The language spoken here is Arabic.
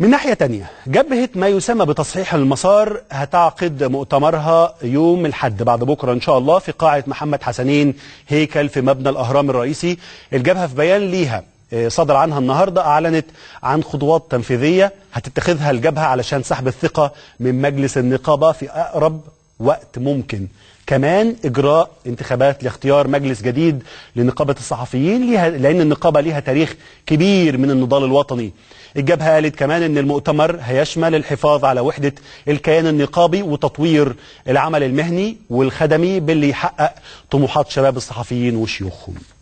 من ناحية تانية جبهة ما يسمى بتصحيح المسار هتعقد مؤتمرها يوم الحد بعد بكرة إن شاء الله في قاعة محمد حسنين هيكل في مبنى الأهرام الرئيسي الجبهة في بيان ليها آه، صدر عنها النهاردة أعلنت عن خطوات تنفيذية هتتخذها الجبهة علشان سحب الثقة من مجلس النقابة في أقرب وقت ممكن كمان إجراء انتخابات لاختيار مجلس جديد لنقابة الصحفيين ليها لأن النقابة ليها تاريخ كبير من النضال الوطني الجبهة قالت كمان أن المؤتمر هيشمل الحفاظ على وحدة الكيان النقابي وتطوير العمل المهني والخدمي باللي يحقق طموحات شباب الصحفيين وشيوخهم